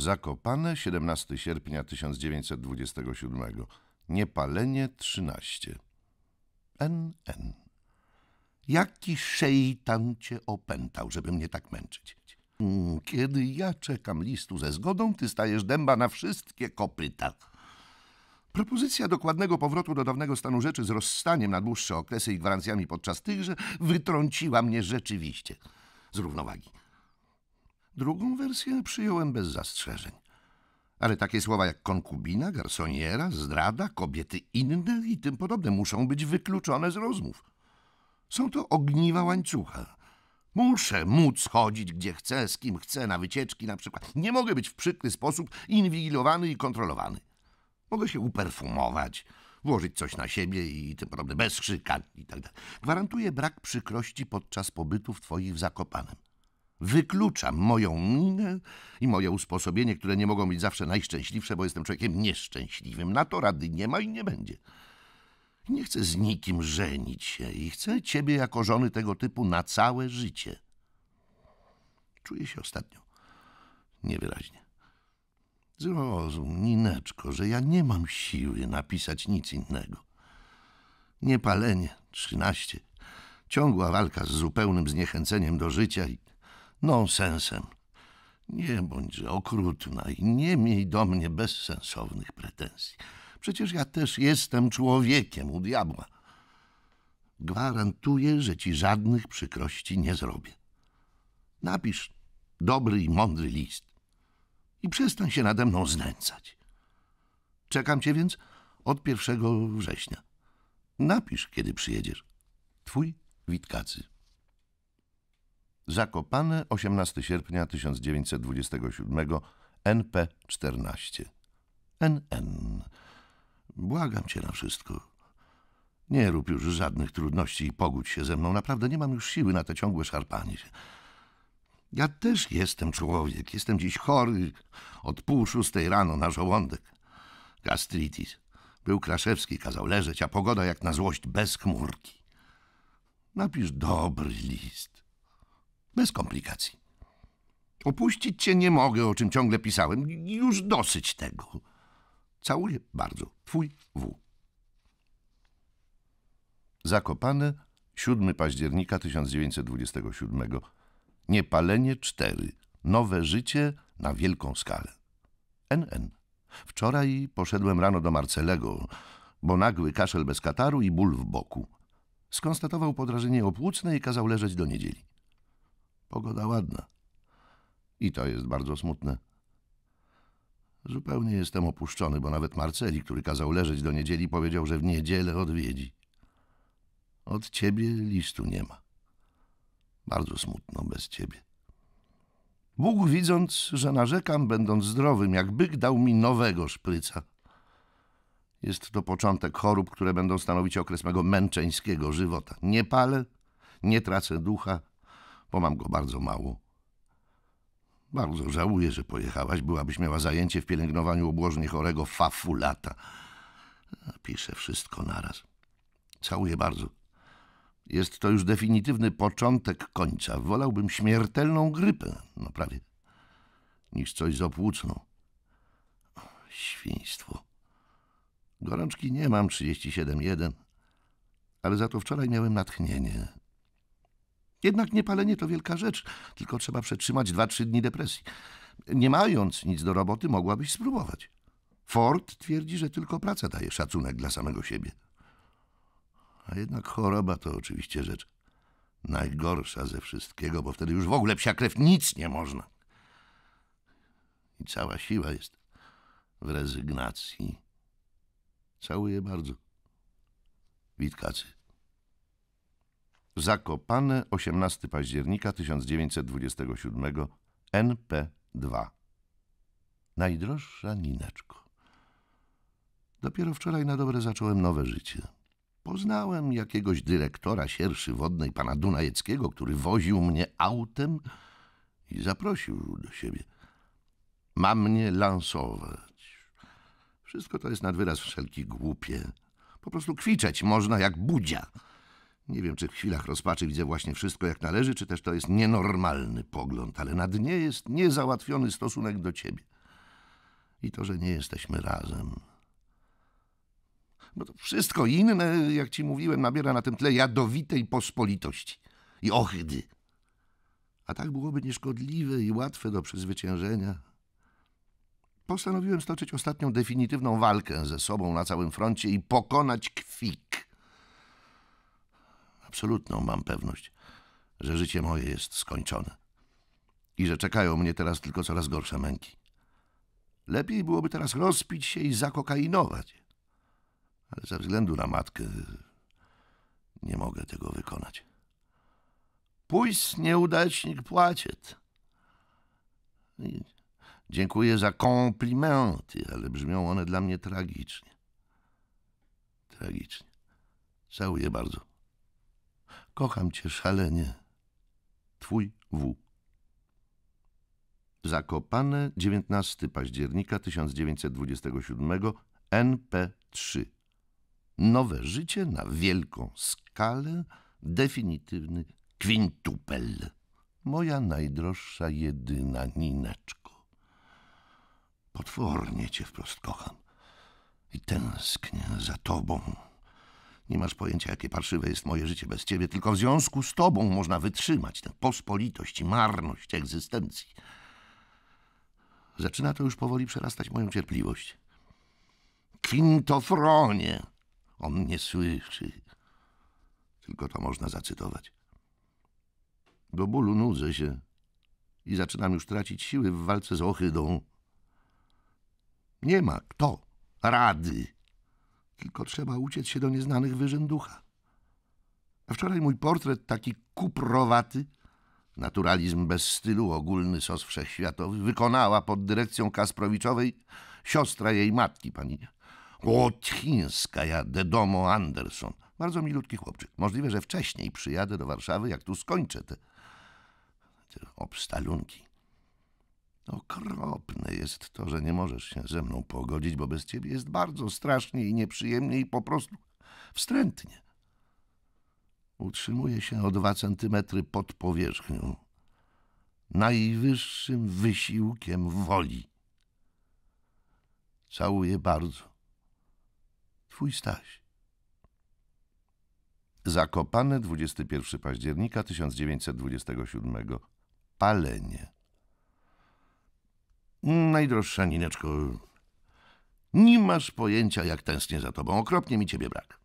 Zakopane 17 sierpnia 1927. Niepalenie 13. NN. Jaki szejtan cię opętał, żeby mnie tak męczyć? Mm, kiedy ja czekam listu ze zgodą, ty stajesz dęba na wszystkie kopyta. Propozycja dokładnego powrotu do dawnego stanu rzeczy z rozstaniem na dłuższe okresy i gwarancjami podczas tychże wytrąciła mnie rzeczywiście z równowagi. Drugą wersję przyjąłem bez zastrzeżeń. Ale takie słowa jak konkubina, garsoniera, zdrada, kobiety inne i tym podobne muszą być wykluczone z rozmów. Są to ogniwa łańcucha. Muszę móc chodzić gdzie chcę, z kim chcę, na wycieczki na przykład. Nie mogę być w przykry sposób inwigilowany i kontrolowany. Mogę się uperfumować, włożyć coś na siebie i tym podobne, bez szykan i tak dalej. Gwarantuję brak przykrości podczas pobytu w twoich Zakopanem. Wykluczam moją minę i moje usposobienie, które nie mogą być zawsze najszczęśliwsze, bo jestem człowiekiem nieszczęśliwym. Na to rady nie ma i nie będzie. Nie chcę z nikim żenić się i chcę ciebie jako żony tego typu na całe życie. Czuję się ostatnio niewyraźnie. Zrozum, Nineczko, że ja nie mam siły napisać nic innego. Niepalenie, trzynaście, ciągła walka z zupełnym zniechęceniem do życia i nonsensem. Nie bądźże okrutna i nie miej do mnie bezsensownych pretensji. Przecież ja też jestem człowiekiem u diabła. Gwarantuję, że ci żadnych przykrości nie zrobię. Napisz dobry i mądry list i przestań się nade mną znęcać. Czekam cię więc od 1 września. Napisz, kiedy przyjedziesz. Twój Witkacy. Zakopane 18 sierpnia 1927 NP 14 NN Błagam cię na wszystko. Nie rób już żadnych trudności i pogódź się ze mną. Naprawdę nie mam już siły na te ciągłe szarpanie się. Ja też jestem człowiek. Jestem dziś chory. Od pół szóstej rano na żołądek. Gastritis. Był Kraszewski, kazał leżeć, a pogoda jak na złość bez chmurki. Napisz dobry list. Bez komplikacji. Opuścić cię nie mogę, o czym ciągle pisałem. Już dosyć tego. Całuję bardzo. Twój W. Zakopane 7 października 1927. Niepalenie 4. Nowe życie na wielką skalę. NN. Wczoraj poszedłem rano do Marcelego, bo nagły kaszel bez kataru i ból w boku. Skonstatował podrażenie opłucne i kazał leżeć do niedzieli. Pogoda ładna. I to jest bardzo smutne. Zupełnie jestem opuszczony, bo nawet Marceli, który kazał leżeć do niedzieli, powiedział, że w niedzielę odwiedzi. Od ciebie listu nie ma. Bardzo smutno bez ciebie. Bóg widząc, że narzekam, będąc zdrowym, jak byk dał mi nowego szpryca. Jest to początek chorób, które będą stanowić okres mego męczeńskiego żywota. Nie palę, nie tracę ducha, bo mam go bardzo mało. Bardzo żałuję, że pojechałaś. Byłabyś miała zajęcie w pielęgnowaniu obłożnie chorego fafulata. Piszę wszystko naraz. Całuję bardzo. Jest to już definitywny początek końca. Wolałbym śmiertelną grypę, no prawie, niż coś z opłucną. Świństwo. Gorączki nie mam, 37,1, ale za to wczoraj miałem natchnienie. Jednak niepalenie to wielka rzecz, tylko trzeba przetrzymać 2-3 dni depresji. Nie mając nic do roboty, mogłabyś spróbować. Ford twierdzi, że tylko praca daje szacunek dla samego siebie. A jednak choroba to oczywiście rzecz najgorsza ze wszystkiego, bo wtedy już w ogóle psia krew nic nie można. I cała siła jest w rezygnacji. Całuję bardzo. Witkacy. Zakopane 18 października 1927 NP2 Najdroższa Nineczko Dopiero wczoraj na dobre zacząłem nowe życie. Poznałem jakiegoś dyrektora sierszy wodnej, pana Dunajeckiego, który woził mnie autem i zaprosił do siebie. Ma mnie lansować. Wszystko to jest nad wyraz wszelki głupie. Po prostu kwiczeć można jak budzia. Nie wiem, czy w chwilach rozpaczy widzę właśnie wszystko jak należy, czy też to jest nienormalny pogląd, ale na dnie jest niezałatwiony stosunek do ciebie. I to, że nie jesteśmy razem. Bo to wszystko inne, jak ci mówiłem, nabiera na tym tle jadowitej pospolitości i ochydy. A tak byłoby nieszkodliwe i łatwe do przezwyciężenia. Postanowiłem stoczyć ostatnią definitywną walkę ze sobą na całym froncie i pokonać kwik absolutną mam pewność, że życie moje jest skończone i że czekają mnie teraz tylko coraz gorsze męki. Lepiej byłoby teraz rozpić się i zakokainować, ale ze względu na matkę nie mogę tego wykonać. Pójść nieudacznik płaciet. Dziękuję za komplimenty, ale brzmią one dla mnie tragicznie. Tragicznie. Całuję bardzo. Kocham cię szalenie. Twój W. Zakopane 19 października 1927 NP3. Nowe życie na wielką skalę, definitywny kwintupel. Moja najdroższa jedyna Nineczko. Potwornie cię wprost kocham i tęsknię za tobą. Nie masz pojęcia, jakie parszywe jest moje życie bez ciebie. Tylko w związku z tobą można wytrzymać tę pospolitość i marność egzystencji. Zaczyna to już powoli przerastać moją cierpliwość. Kintofronie! On nie słyszy. Tylko to można zacytować. Do bólu nudzę się i zaczynam już tracić siły w walce z ohydą. Nie ma kto rady tylko trzeba uciec się do nieznanych wyżyn ducha. A wczoraj mój portret taki kuprowaty, naturalizm bez stylu, ogólny sos wszechświatowy, wykonała pod dyrekcją Kasprowiczowej siostra jej matki, pani Łotchińska, ja de domo Anderson. Bardzo milutki chłopczyk. Możliwe, że wcześniej przyjadę do Warszawy, jak tu skończę te, te obstalunki. Okropne jest to, że nie możesz się ze mną pogodzić, bo bez ciebie jest bardzo strasznie i nieprzyjemnie i po prostu wstrętnie. Utrzymuje się o dwa centymetry pod powierzchnią, najwyższym wysiłkiem woli. Całuję bardzo. Twój Staś. Zakopane 21 października 1927. Palenie. Najdroższa Nineczko, nie masz pojęcia, jak tęsknię za tobą. Okropnie mi ciebie brak.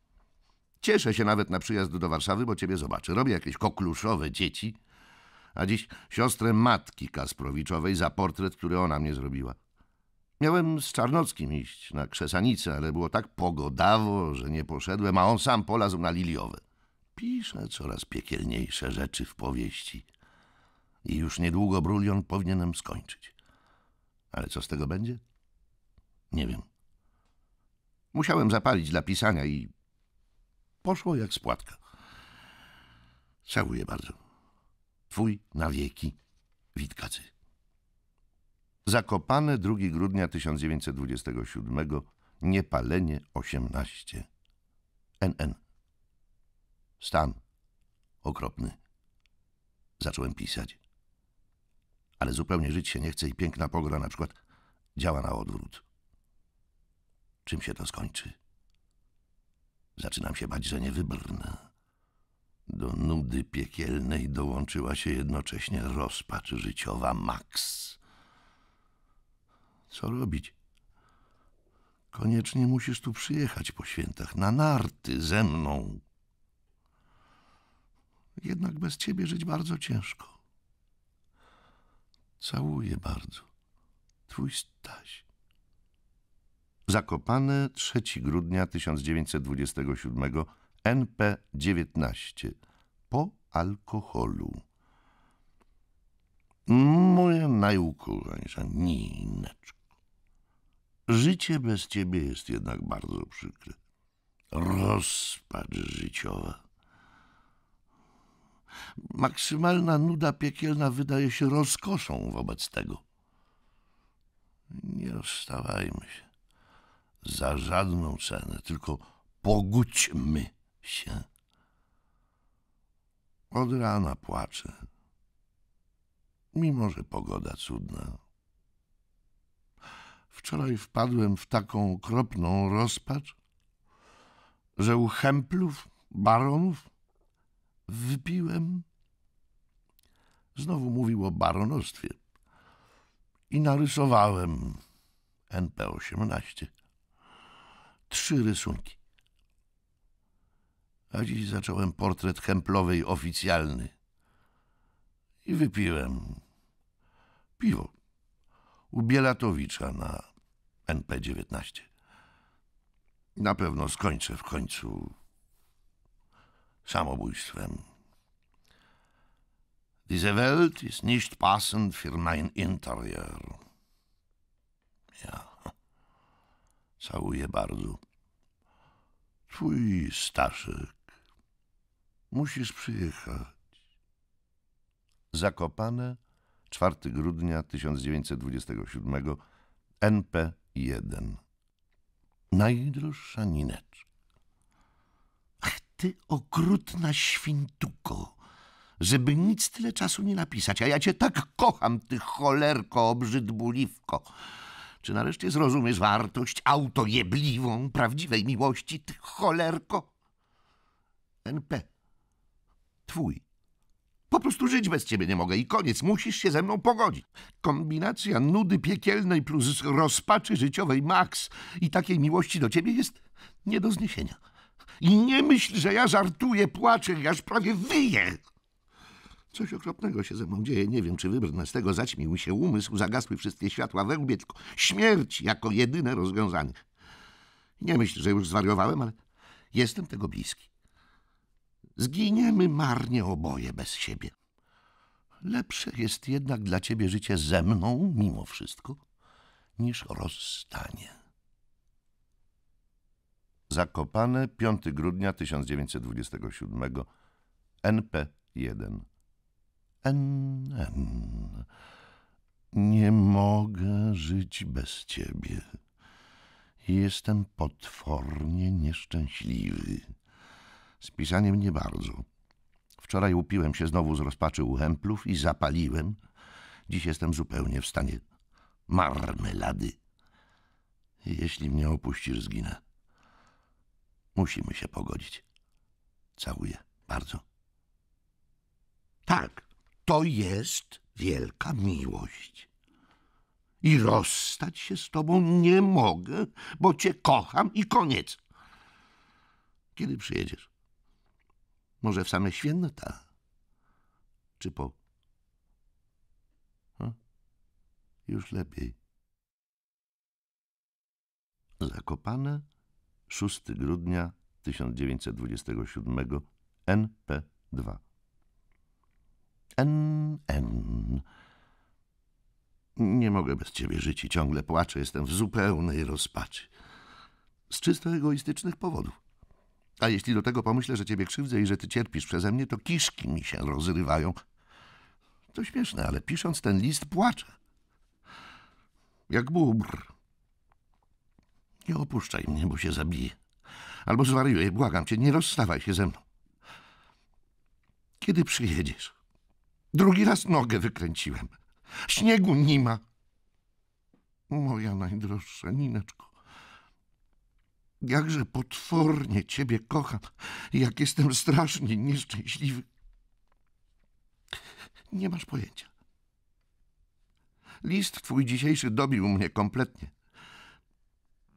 Cieszę się nawet na przyjazd do Warszawy, bo ciebie zobaczę. Robię jakieś kokluszowe dzieci, a dziś siostrę matki Kasprowiczowej za portret, który ona mnie zrobiła. Miałem z Czarnockim iść na Krzesanicę, ale było tak pogodawo, że nie poszedłem, a on sam polazł na Liliowe. Pisze coraz piekielniejsze rzeczy w powieści i już niedługo brulion powinienem skończyć. Ale co z tego będzie? Nie wiem. Musiałem zapalić dla pisania i poszło jak spłatka. Całuję bardzo. Twój na wieki, Witkacy. Zakopane 2 grudnia 1927, niepalenie 18. NN. Stan okropny. Zacząłem pisać ale zupełnie żyć się nie chce i piękna pogoda na przykład działa na odwrót. Czym się to skończy? Zaczynam się bać, że nie wybrnę. Do nudy piekielnej dołączyła się jednocześnie rozpacz życiowa Max. Co robić? Koniecznie musisz tu przyjechać po świętach, na narty ze mną. Jednak bez ciebie żyć bardzo ciężko. Całuję bardzo. Twój Staś. Zakopane 3 grudnia 1927 NP19 po alkoholu. Moja najukochańsza Nineczko, życie bez ciebie jest jednak bardzo przykre. Rozpacz życiowa. Maksymalna nuda piekielna wydaje się rozkoszą wobec tego. Nie rozstawajmy się. Za żadną cenę, tylko pogódźmy się. Od rana płaczę, mimo że pogoda cudna. Wczoraj wpadłem w taką okropną rozpacz, że u chemplów, baronów, wypiłem. Znowu mówił o baronostwie. I narysowałem NP18. Trzy rysunki. A dziś zacząłem portret Hemplowej oficjalny. I wypiłem piwo u Bielatowicza na NP19. Na pewno skończę w końcu Samobójstwem. Diese Welt ist nicht passend für mein Interieur. Ja, całuję bardzo. Twój Staszek. Musisz przyjechać. Zakopane, 4 grudnia 1927, NP1. Najdroższa Nineczka ty okrutna świntuko, żeby nic tyle czasu nie napisać, a ja cię tak kocham, ty cholerko obrzydbuliwko. Czy nareszcie zrozumiesz wartość autojebliwą prawdziwej miłości, ty cholerko? NP. Twój. Po prostu żyć bez ciebie nie mogę i koniec, musisz się ze mną pogodzić. Kombinacja nudy piekielnej plus rozpaczy życiowej max i takiej miłości do ciebie jest nie do zniesienia. I nie myśl, że ja żartuję, płaczę, aż prawie wyję. Coś okropnego się ze mną dzieje. Nie wiem, czy wybrnę z tego. Zaćmił mi się umysł, zagasły wszystkie światła we łbie, tylko śmierć jako jedyne rozwiązanie. Nie myśl, że już zwariowałem, ale jestem tego bliski. Zginiemy marnie oboje bez siebie. Lepsze jest jednak dla ciebie życie ze mną, mimo wszystko, niż rozstanie. Zakopane 5 grudnia 1927 NP1 NN Nie mogę żyć bez ciebie. Jestem potwornie nieszczęśliwy. Z pisaniem nie bardzo. Wczoraj upiłem się znowu z rozpaczy u hemplów i zapaliłem. Dziś jestem zupełnie w stanie marmelady. Jeśli mnie opuścisz, zginę. Musimy się pogodzić. Całuję bardzo. Tak, to jest wielka miłość. I rozstać się z tobą nie mogę, bo cię kocham i koniec. Kiedy przyjedziesz? Może w same święta? Czy po... już lepiej. Zakopane 6 grudnia 1927 NP2. N, N. Nie mogę bez ciebie żyć i ciągle płaczę, jestem w zupełnej rozpaczy. Z czysto egoistycznych powodów. A jeśli do tego pomyślę, że ciebie krzywdzę i że ty cierpisz przeze mnie, to kiszki mi się rozrywają. To śmieszne, ale pisząc ten list płaczę. Jak bóbr. Nie opuszczaj mnie, bo się zabiję. Albo zwariuję, błagam cię, nie rozstawaj się ze mną. Kiedy przyjedziesz? Drugi raz nogę wykręciłem. Śniegu nie ma. Moja najdroższa Nineczko, jakże potwornie ciebie kocham i jak jestem strasznie nieszczęśliwy. Nie masz pojęcia. List twój dzisiejszy dobił mnie kompletnie.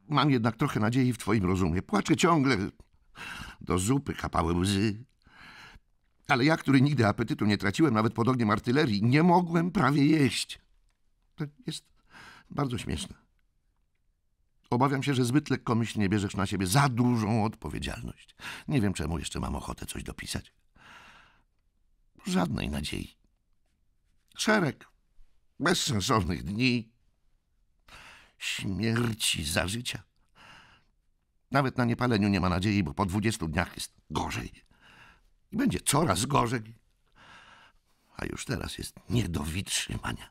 Mam jednak trochę nadziei w twoim rozumie. Płaczę ciągle. Do zupy kapały łzy. Ale ja, który nigdy apetytu nie traciłem, nawet pod ogniem artylerii, nie mogłem prawie jeść. To jest bardzo śmieszne. Obawiam się, że zbyt lekkomyślnie bierzesz na siebie za dużą odpowiedzialność. Nie wiem, czemu jeszcze mam ochotę coś dopisać. Żadnej nadziei. Szereg bezsensownych dni, śmierci za życia. Nawet na niepaleniu nie ma nadziei, bo po dwudziestu dniach jest gorzej. I będzie coraz gorzej. A już teraz jest nie do wytrzymania.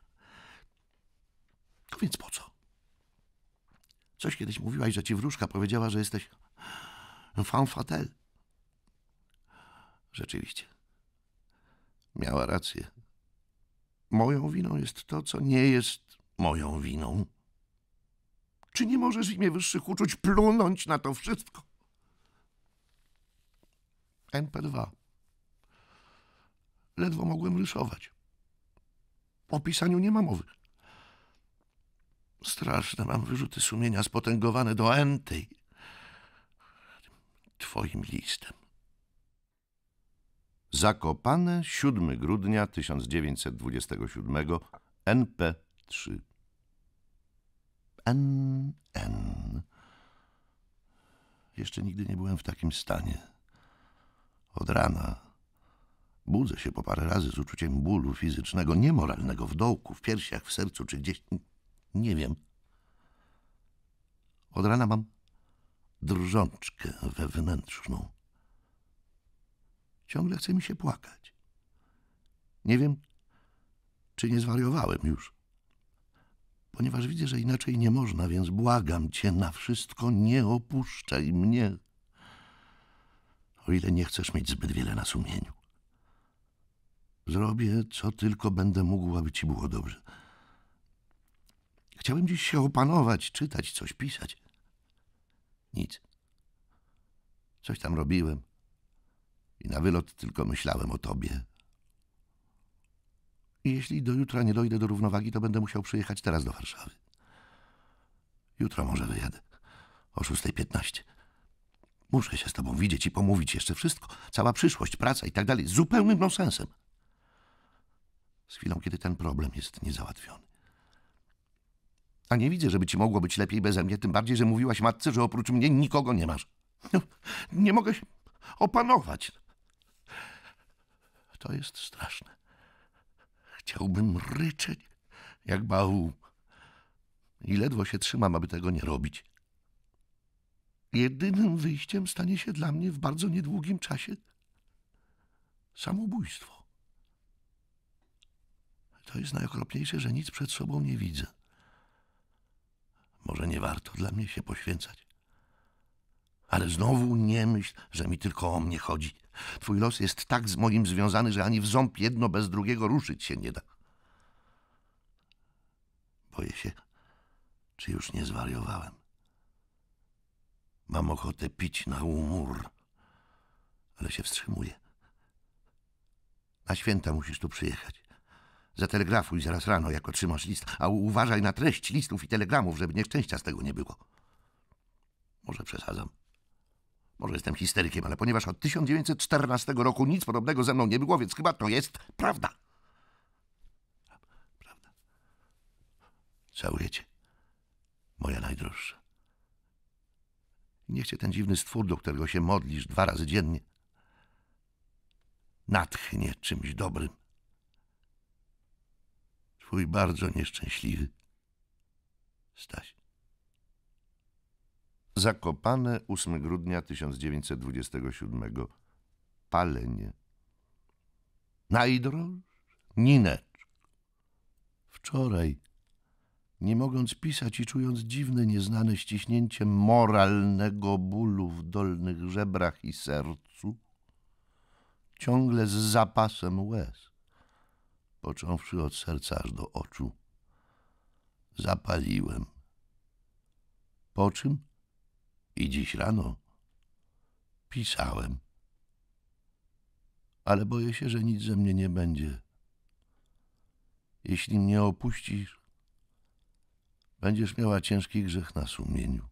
To więc po co? Coś kiedyś mówiłaś, że ci wróżka powiedziała, że jesteś femme fatale. Rzeczywiście. Miała rację. Moją winą jest to, co nie jest moją winą. Czy nie możesz w imię wyższych uczuć plunąć na to wszystko? NP2. Ledwo mogłem rysować. O pisaniu nie ma mowy. Straszne mam wyrzuty sumienia spotęgowane do enty. Twoim listem. Zakopane 7 grudnia 1927 NP3. N, N. Jeszcze nigdy nie byłem w takim stanie. Od rana budzę się po parę razy z uczuciem bólu fizycznego, niemoralnego w dołku, w piersiach, w sercu czy gdzieś. Nie wiem. Od rana mam drżączkę wewnętrzną. Ciągle chce mi się płakać. Nie wiem, czy nie zwariowałem już ponieważ widzę, że inaczej nie można, więc błagam cię na wszystko, nie opuszczaj mnie. O ile nie chcesz mieć zbyt wiele na sumieniu. Zrobię, co tylko będę mógł, aby ci było dobrze. Chciałem dziś się opanować, czytać, coś pisać. Nic. Coś tam robiłem. I na wylot tylko myślałem o tobie, jeśli do jutra nie dojdę do równowagi, to będę musiał przyjechać teraz do Warszawy. Jutro może wyjadę. O 6.15. Muszę się z tobą widzieć i pomówić jeszcze wszystko. Cała przyszłość, praca i tak dalej. Z zupełnym nonsensem. Z chwilą, kiedy ten problem jest niezałatwiony. A nie widzę, żeby ci mogło być lepiej beze mnie, tym bardziej, że mówiłaś matce, że oprócz mnie nikogo nie masz. No, nie mogę się opanować. To jest straszne. Chciałbym ryczeć jak bału i ledwo się trzymam, aby tego nie robić. Jedynym wyjściem stanie się dla mnie w bardzo niedługim czasie samobójstwo. To jest najokropniejsze, że nic przed sobą nie widzę. Może nie warto dla mnie się poświęcać. Ale znowu nie myśl, że mi tylko o mnie chodzi. Twój los jest tak z moim związany, że ani w ząb jedno bez drugiego ruszyć się nie da. Boję się, czy już nie zwariowałem. Mam ochotę pić na umór, ale się wstrzymuję. Na święta musisz tu przyjechać. Zatelegrafuj zaraz rano, jak otrzymasz list, a uważaj na treść listów i telegramów, żeby nieszczęścia z tego nie było. Może przesadzam. Może jestem histerykiem, ale ponieważ od 1914 roku nic podobnego ze mną nie było, więc chyba to jest prawda. Prawda. Całuję cię, moja najdroższa. Niech cię ten dziwny stwór, do którego się modlisz dwa razy dziennie, natchnie czymś dobrym. Twój bardzo nieszczęśliwy Staś. Zakopane 8 grudnia 1927. Palenie. Najdroż? Nineczko. Wczoraj, nie mogąc pisać i czując dziwne, nieznane ściśnięcie moralnego bólu w dolnych żebrach i sercu, ciągle z zapasem łez, począwszy od serca aż do oczu, zapaliłem. Po czym? I dziś rano pisałem. Ale boję się, że nic ze mnie nie będzie. Jeśli mnie opuścisz, będziesz miała ciężki grzech na sumieniu.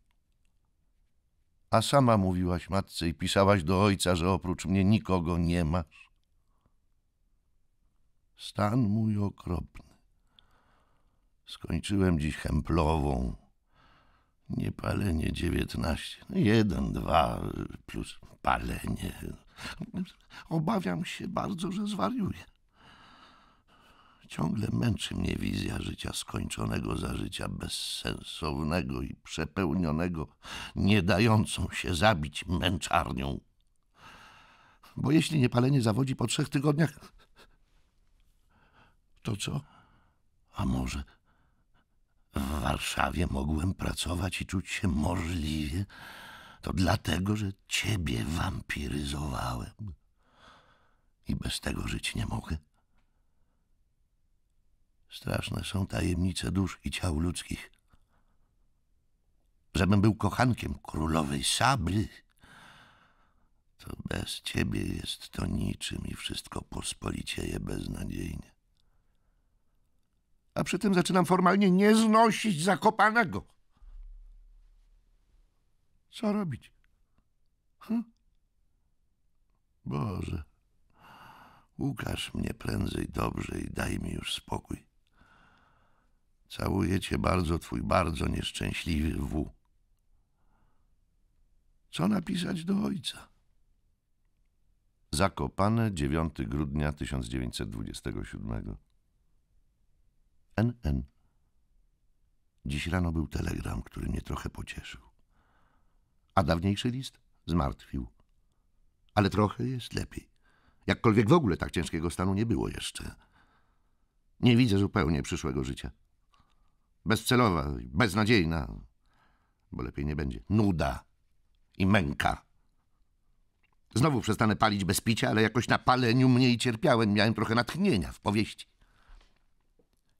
A sama mówiłaś matce i pisałaś do ojca, że oprócz mnie nikogo nie masz. Stan mój okropny. Skończyłem dziś hemplową nie palenie no Jeden, dwa plus palenie. Obawiam się bardzo, że zwariuję. Ciągle męczy mnie wizja życia skończonego za życia bezsensownego i przepełnionego, nie dającą się zabić męczarnią. Bo jeśli niepalenie zawodzi po trzech tygodniach, to co? A może w Warszawie mogłem pracować i czuć się możliwie, to dlatego, że ciebie wampiryzowałem. I bez tego żyć nie mogę. Straszne są tajemnice dusz i ciał ludzkich. Żebym był kochankiem królowej sabry, to bez ciebie jest to niczym i wszystko pospolicie je beznadziejnie a przy tym zaczynam formalnie nie znosić zakopanego. Co robić? Hm? Boże, ukaż mnie prędzej dobrze i daj mi już spokój. Całuję cię bardzo, twój bardzo nieszczęśliwy W. Co napisać do ojca? Zakopane 9 grudnia 1927 NN. Dziś rano był telegram, który mnie trochę pocieszył. A dawniejszy list zmartwił. Ale trochę jest lepiej. Jakkolwiek w ogóle tak ciężkiego stanu nie było jeszcze. Nie widzę zupełnie przyszłego życia. Bezcelowa, beznadziejna, bo lepiej nie będzie. Nuda i męka. Znowu przestanę palić bez picia, ale jakoś na paleniu mniej cierpiałem. Miałem trochę natchnienia w powieści.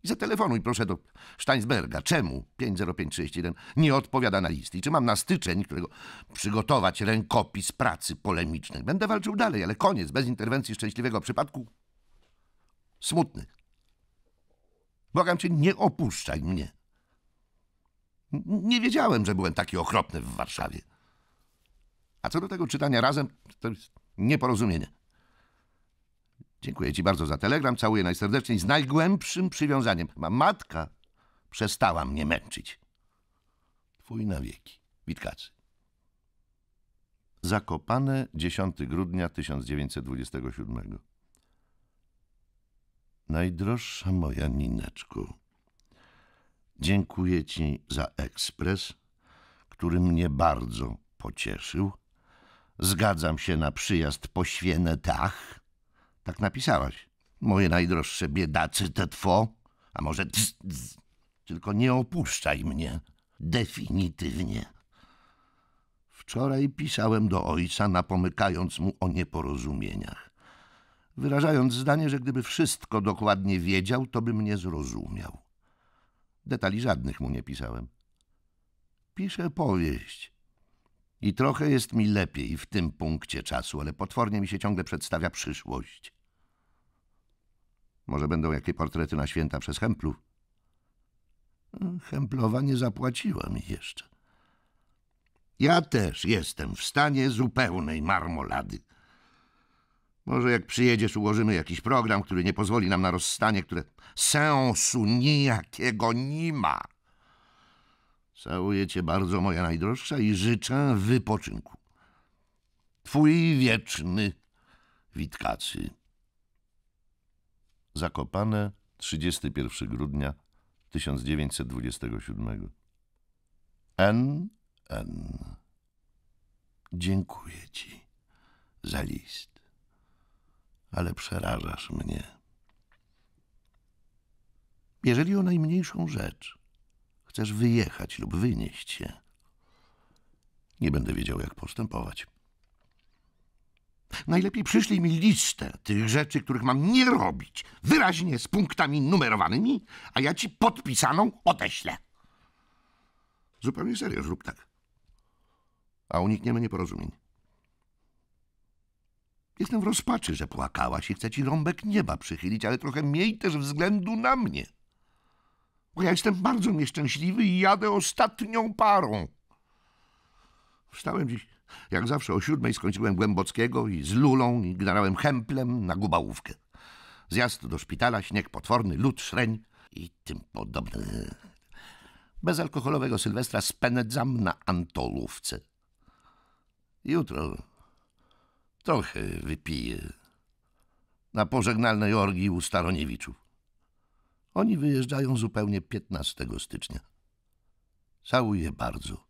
I zatelefonuj proszę do Steinsberga. Czemu 50531 nie odpowiada na listy? I czy mam na styczeń, którego przygotować rękopis pracy polemicznej? Będę walczył dalej, ale koniec, bez interwencji szczęśliwego przypadku. Smutny. Błagam cię, nie opuszczaj mnie. Nie wiedziałem, że byłem taki okropny w Warszawie. A co do tego czytania razem, to jest nieporozumienie. Dziękuję ci bardzo za telegram, całuję najserdeczniej, z najgłębszym przywiązaniem. Ma matka przestała mnie męczyć. Twój na wieki. Witkacy. Zakopane 10 grudnia 1927. Najdroższa moja Nineczku, dziękuję ci za ekspres, który mnie bardzo pocieszył. Zgadzam się na przyjazd po świętach tak napisałaś. Moje najdroższe biedacy te two, a może tz, tz. Tylko nie opuszczaj mnie. Definitywnie. Wczoraj pisałem do ojca, napomykając mu o nieporozumieniach. Wyrażając zdanie, że gdyby wszystko dokładnie wiedział, to by mnie zrozumiał. Detali żadnych mu nie pisałem. Piszę powieść. I trochę jest mi lepiej w tym punkcie czasu, ale potwornie mi się ciągle przedstawia przyszłość. Może będą jakie portrety na święta przez Hemplów? Hemplowa nie zapłaciła mi jeszcze. Ja też jestem w stanie zupełnej marmolady. Może jak przyjedziesz, ułożymy jakiś program, który nie pozwoli nam na rozstanie, które sensu nijakiego nie ma. Całuję cię bardzo, moja najdroższa, i życzę wypoczynku. Twój wieczny Witkacy. Zakopane 31 grudnia 1927. N. N. Dziękuję ci za list, ale przerażasz mnie. Jeżeli o najmniejszą rzecz chcesz wyjechać lub wynieść się, nie będę wiedział, jak postępować. Najlepiej przyszlij mi listę tych rzeczy, których mam nie robić, wyraźnie z punktami numerowanymi, a ja ci podpisaną odeślę. Zupełnie serio, zrób tak. A unikniemy nieporozumień. Jestem w rozpaczy, że płakałaś i chcę ci rąbek nieba przychylić, ale trochę miej też względu na mnie. Bo ja jestem bardzo nieszczęśliwy i jadę ostatnią parą. Wstałem dziś jak zawsze o siódmej skończyłem Głębockiego i z Lulą i generałem Hemplem na Gubałówkę. Zjazd do szpitala, śnieg potworny, lód, szreń i tym podobne. Bezalkoholowego Sylwestra spędzam na Antolówce. Jutro trochę wypiję na pożegnalnej orgii u Staroniewiczów. Oni wyjeżdżają zupełnie 15 stycznia. Całuję bardzo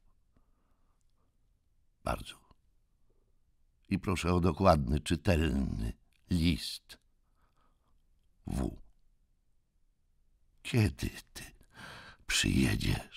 bardzo. I proszę o dokładny, czytelny list. W. Kiedy ty przyjedziesz?